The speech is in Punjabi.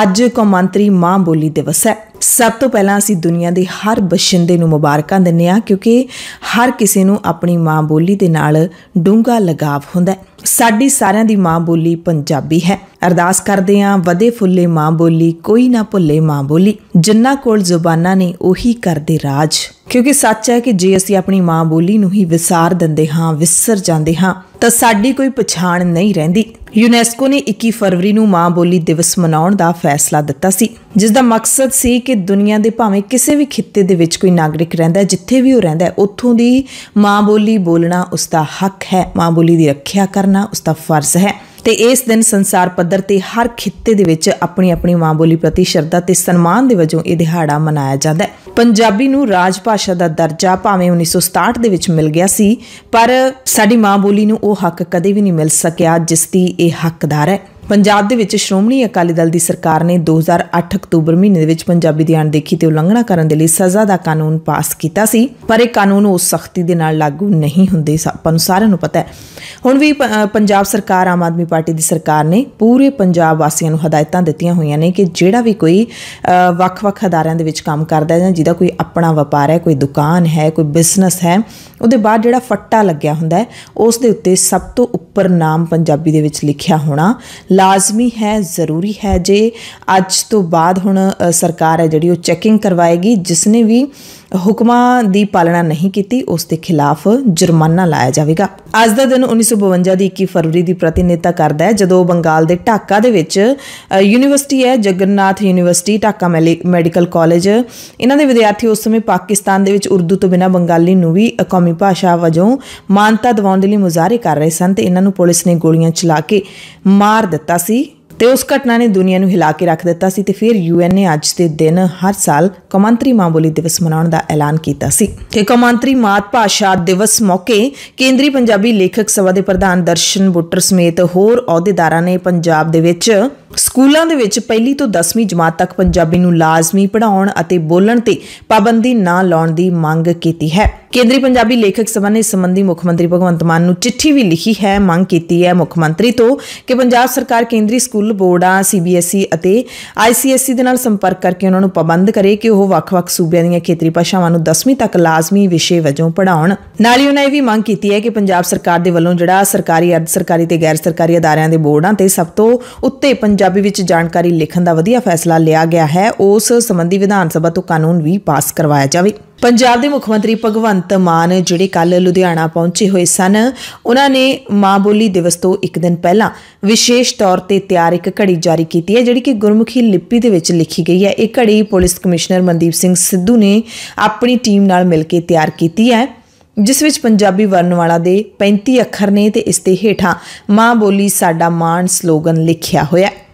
ਅੱਜ ਕੌਮਾਂਤਰੀ ਮਾਂ ਬੋਲੀ ਦਿਵਸ ਹੈ ਸਭ ਤੋਂ ਪਹਿਲਾਂ ਅਸੀਂ ਦੁਨੀਆ ਦੇ ਹਰ ਬਸ਼ਿੰਦੇ ਨੂੰ ਮੁਬਾਰਕਾਂ ਦਿੰਨੇ ਆ ਕਿਉਂਕਿ ਹਰ ਕਿਸੇ ਨੂੰ ਆਪਣੀ ਮਾਂ ਬੋਲੀ ਦੇ ਨਾਲ ਡੂੰਘਾ ਲਗਾਵ ਹੁੰਦਾ ਹੈ ਸਾਡੀ ਸਾਰਿਆਂ ਦੀ ਮਾਂ ਬੋਲੀ ਪੰਜਾਬੀ ਹੈ ਅਰਦਾਸ ਕਰਦੇ ਆਂ ਵਦੇ ਫੁੱਲੇ ਮਾਂ ਬੋਲੀ ਕੋਈ ਨਾ ਭੁੱਲੇ ਮਾਂ ਬੋਲੀ ਜਿੰਨਾ ਕੋਲ ਜ਼ੁਬਾਨਾਂ ਨੇ ਉਹੀ ਕਰਦੇ ਰਾਜ ਕਿਉਂਕਿ ਸੱਚ ਹੈ ਕਿ ਜੇ ਅਸੀਂ ਆਪਣੀ ਮਾਂ ਬੋਲੀ ਨੂੰ ਹੀ ਵਿਸਾਰ ਦਿੰਦੇ ਹਾਂ ਵਿਸਰ ਜਾਂਦੇ ਹਾਂ ਤਾਂ ਸਾਡੀ ਕੋਈ ਪਛਾਣ ਨਹੀਂ ਰਹਿੰਦੀ ਯੂਨੈਸਕੋ ਨੇ 21 ਫਰਵਰੀ ਨੂੰ ਮਾਂ ਬੋਲੀ ਦਿਵਸ ਮਨਾਉਣ ਦਾ ਫੈਸਲਾ ਦਿੱਤਾ ਸੀ ਜਿਸ ਦਾ ਮਕਸਦ ਸੀ ਕਿ ਦੁਨੀਆ ਦੇ ਭਾਵੇਂ ਕਿਸੇ ਵੀ ਖਿੱਤੇ ਦੇ ਵਿੱਚ ਕੋਈ ਨਾਗਰਿਕ ਰਹਿੰਦਾ ਜਿੱਥੇ ਵੀ ਉਹ ਰਹਿੰਦਾ ਉੱਥੋਂ ਦੀ ਮਾਂ ਬੋਲੀ ਬੋਲਣਾ ਉਸ ਦਾ ਹੱਕ ਹੈ ਮਾਂ ਬੋਲੀ ਦੀ ਰੱਖਿਆ ਕਰਨਾ ਉਸ ਦਾ ਫਰਜ਼ ਹੈ ਤੇ ਇਸ ਦਿਨ ਸੰਸਾਰ ਪੱਧਰ ਤੇ ਹਰ ਖਿੱਤੇ ਦੇ ਵਿੱਚ ਆਪਣੀ ਆਪਣੀ ਮਾਂ ਬੋਲੀ ਪ੍ਰਤੀ ਸ਼ਰਧਾ ਤੇ ਸਨਮਾਨ ਦੇ ਵਜੋਂ ਇਹ ਦਿਹਾੜਾ ਮਨਾਇਆ ਜਾਂਦਾ ਹੈ ਪੰਜਾਬੀ ਨੂੰ ਰਾਜ ਭਾਸ਼ਾ ਦਾ ਦਰਜਾ ਭਾਵੇਂ 1967 ਦੇ ਵਿੱਚ ਮਿਲ ਗਿਆ ਸੀ ਪਰ ਸਾਡੀ ਮਾਂ ਬੋਲੀ ਨੂੰ ਉਹ ਹੱਕ ਕਦੇ ਵੀ ਨਹੀਂ ਮਿਲ ਸਕਿਆ ਜਿਸ ਦੀ ਇਹ ਹੱਕਦਾਰ ਹੈ ਪੰਜਾਬ ਦੇ ਵਿੱਚ ਸ਼੍ਰੋਮਣੀ ਅਕਾਲੀ ਦਲ ਦੀ ਸਰਕਾਰ ਨੇ 2008 ਅਕਤੂਬਰ ਮਹੀਨੇ ਦੇ ਵਿੱਚ ਪੰਜਾਬੀ ਦੀ ਅਣਦੇਖੀ ਤੇ ਉਲੰਘਣਾ ਕਰਨ ਦੇ ਲਈ ਸਜ਼ਾ ਦਾ ਕਾਨੂੰਨ ਪਾਸ ਕੀਤਾ ਸੀ ਪਰ ਇਹ ਕਾਨੂੰਨ ਉਸ ਸਖਤੀ ਦੇ ਨਾਲ ਲਾਗੂ ਨਹੀਂ ਹੁੰਦੇ ਆਪਾਂ ਨੂੰ ਸਾਰਿਆਂ ਨੂੰ ਪਤਾ ਹੈ ਹੁਣ ਵੀ ਪੰਜਾਬ ਸਰਕਾਰ ਆਮ ਆਦਮੀ ਪਾਰਟੀ ਦੀ ਸਰਕਾਰ ਨੇ ਪੂਰੇ ਪੰਜਾਬ ਵਾਸੀਆਂ ਨੂੰ ਹਦਾਇਤਾਂ ਦਿੱਤੀਆਂ ਹੋਈਆਂ ਨੇ ਕਿ ਜਿਹੜਾ ਵੀ ਕੋਈ ਵੱਖ-ਵੱਖ ਅਦਾਰਿਆਂ ਦੇ ਵਿੱਚ ਕੰਮ ਕਰਦਾ ਹੈ ਜਾਂ ਜਿਹਦਾ ਕੋਈ ਆਪਣਾ ਵਪਾਰ ਹੈ ਕੋਈ ਦੁਕਾਨ ਹੈ ਕੋਈ ਬਿਜ਼ਨਸ ਹੈ ਉਹਦੇ ਬਾਅਦ ਜਿਹੜਾ ਫੱਟਾ ਲੱਗਿਆ ਹੁੰਦਾ ਹੈ ਉਸ ਦੇ ਉੱਤੇ ਸਭ ਤੋਂ ਉੱਪਰ ਨਾਮ ਪੰਜਾਬੀ ਦੇ ਵਿੱਚ ਲਿਖਿਆ ਹੋਣਾ ਲਾਜ਼ਮੀ ਹੈ ਜ਼ਰੂਰੀ ਹੈ ਜੇ ਅੱਜ ਤੋਂ ਬਾਅਦ ਹੁਣ ਸਰਕਾਰ ਹੈ ਜਿਹੜੀ ਉਹ ਚੈਕਿੰਗ ਕਰਵਾਏਗੀ ਜਿਸ ਨੇ ਵੀ ਹੁਕਮਾਂ ਦੀ ਪਾਲਣਾ ਨਹੀਂ ਕੀਤੀ ਉਸ ਦੇ ਖਿਲਾਫ ਜੁਰਮਾਨਾ ਲਾਇਆ ਜਾਵੇਗਾ ਅੱਜ ਦਾ ਦਿਨ 1952 ਦੀ 21 ਫਰਵਰੀ ਦੀ ਪ੍ਰਤੀਨਿਧਤਾ ਕਰਦਾ ਹੈ ਜਦੋਂ ਬੰਗਾਲ ਦੇ ਢਾਕਾ ਦੇ ਵਿੱਚ ਯੂਨੀਵਰਸਿਟੀ ਹੈ Jagannath university Dhaka medical college ਇਹਨਾਂ ਦੇ ਵਿਦਿਆਰਥੀ ਉਸ ਸਮੇਂ ਪਾਕਿਸਤਾਨ ਦੇ ਵਿੱਚ ਉਰਦੂ ਤੋਂ ਬਿਨਾ ਬੰਗਾਲੀ ਨੂੰ ਵੀ ਕੌਮੀ ਭਾਸ਼ਾ ਵਜੋਂ ਮਾਨਤਾ ਦਿਵਾਉਣ ਦੇ ਲਈ ਮੁਜ਼ਾਹਰੇ ਕਰ ਰਹੇ ਸਨ ਤੇ ਇਹਨਾਂ ਨੂੰ ਪੁਲਿਸ ਨੇ ਗੋਲੀਆਂ ਚਲਾ ਕੇ ਮਾਰ ਦਿੱਤਾ ਸੀ ਤੇ ਉਸ ਘਟਨਾ ਨੇ ਦੁਨੀਆ ਨੂੰ ਹਿਲਾ ਕੇ ਰੱਖ ਦਿੱਤਾ ਸੀ ਤੇ ਫਿਰ ਯੂਐਨ ਨੇ ਅੱਜ ਦੇ ਦਿਨ ਹਰ ਸਾਲ ਕਮਾਂਤਰੀ ਮਾਂ ਬੋਲੀ ਦਿਵਸ ਮਨਾਉਣ ਦਾ ਐਲਾਨ ਕੀਤਾ ਸੀ ਤੇ ਕਮਾਂਤਰੀ ਮਾਤ ਭਾਸ਼ਾ ਦਿਵਸ ਮੌਕੇ ਕੇਂਦਰੀ ਪੰਜਾਬੀ ਲੇਖਕ ਸਭਾ ਦੇ ਪ੍ਰਧਾਨ ਦਰਸ਼ਨ ਬੁੱਟਰ ਸਮੇਤ ਹੋਰ ਅਹੁਦੇਦਾਰਾਂ ਨੇ ਪੰਜਾਬ ਦੇ ਵਿੱਚ ਸਕੂਲਾਂ ਦੇ ਵਿੱਚ ਪਹਿਲੀ ਤੋਂ 10ਵੀਂ ਜਮਾਤ ਤੱਕ ਪੰਜਾਬੀ ਨੂੰ ਲਾਜ਼ਮੀ ਪੜ੍ਹਾਉਣ ਅਤੇ ਬੋਲਣ ਤੇ ਪਾਬੰਦੀ ਨਾ ਲਾਉਣ ਦੀ ਮੰਗ ਕੀਤੀ ਹੈ ਕੇਂਦਰੀ ਪੰਜਾਬੀ ਲੇਖਕ ਸਭਾ ਨੇ ਇਸ ਸੰਬੰਧੀ ਮੁੱਖ ਮੰਤਰੀ ਭਗਵੰਤ ਮਾਨ ਨੂੰ ਚਿੱਠੀ ਵੀ ਲਿਖੀ ਹੈ ਮੰਗ ਕੀਤੀ ਹੈ ਮੁੱਖ ਮੰਤਰੀ ਤੋਂ ਕਿ ਪੰਜਾਬ ਸਰਕਾਰ ਕੇਂਦਰੀ ਸਕੂਲ ਬੋਰਡਾਂ ਸੀਬੀਐਸਈ ਅਤੇ ਆਈਸੀਐਸਈ ਦੇ ਨਾਲ ਸੰਪਰਕ ਕਰਕੇ ਉਹਨਾਂ ਨੂੰ ਪਾਬੰਦ ਕਰੇ ਕਿ ਉਹ ਵੱਖ-ਵੱਖ ਸੂਬਿਆਂ ਦੀਆਂ ਖੇਤਰੀ ਭਾਸ਼ਾਵਾਂ ਨੂੰ 10ਵੀਂ ਤੱਕ ਲਾਜ਼ਮੀ ਵਿਸ਼ੇ ਵਜੋਂ ਪੜ੍ਹਾਉਣ ਨਾਲ ਹੀ ਉਹਨਾਂ ਇਹ ਵੀ ਮੰਗ ਕੀਤੀ ਹੈ ਕਿ ਪੰਜਾਬ ਸਰਕਾਰ ਦੇ ਵੱਲੋਂ ਜਿਹੜਾ ਸਰਕਾਰੀ ਅਰਧ ਸਰਕਾਰੀ ਤੇ ਗੈਰ ਸਰਕਾਰੀ ਅਦਾਰਿਆਂ ਦੇ ਬੋਰਡਾਂ ਤੇ ਸਭ ਤੋਂ ਉੱਤੇ ਪੰਜਾਬੀ ਵਿੱਚ ਜਾਣਕਾਰੀ ਲਿਖਣ ਦਾ ਵਧੀਆ ਫੈਸਲਾ ਲਿਆ ਗਿਆ ਹੈ ਉਸ ਸੰਬੰਧੀ ਵਿਧਾਨ ਸਭਾ ਤੋਂ ਕਾਨੂੰਨ ਵੀ ਪਾਸ ਕਰਵਾਇਆ ਜਾਵੇ ਪੰਜਾਬ ਦੇ ਮੁੱਖ ਮੰਤਰੀ ਭਗਵੰਤ ਮਾਨ ਜਿਹੜੇ ਕੱਲ ਲੁਧਿਆਣਾ ਪਹੁੰਚੇ ਹੋਏ ਸਨ ਉਹਨਾਂ ਨੇ ਮਾਂ ਬੋਲੀ ਦਿਵਸ ਤੋਂ ਇੱਕ ਦਿਨ ਪਹਿਲਾਂ ਵਿਸ਼ੇਸ਼ ਤੌਰ ਤੇ ਤਿਆਰ ਇੱਕ ਘੜੀ ਜਾਰੀ ਕੀਤੀ ਹੈ ਜਿਹੜੀ ਕਿ ਗੁਰਮੁਖੀ ਲਿਪੀ ਦੇ ਵਿੱਚ ਲਿਖੀ ਗਈ ਹੈ ਇਹ ਘੜੀ ਪੁਲਿਸ ਕਮਿਸ਼ਨਰ ਮਨਦੀਪ ਸਿੰਘ ਸਿੱਧੂ ਨੇ ਆਪਣੀ ਟੀਮ ਨਾਲ ਮਿਲ ਕੇ ਤਿਆਰ ਕੀਤੀ ਹੈ ਜਿਸ ਵਿੱਚ ਪੰਜਾਬੀ ਵਾਲਾ ਦੇ 35 ਅੱਖਰ ਨੇ ਤੇ ਇਸ ਤੇ ਹੇਠਾਂ ਮਾਂ ਬੋਲੀ ਸਾਡਾ ਮਾਣ ਸਲੋਗਨ ਲਿਖਿਆ ਹੋਇਆ ਹੈ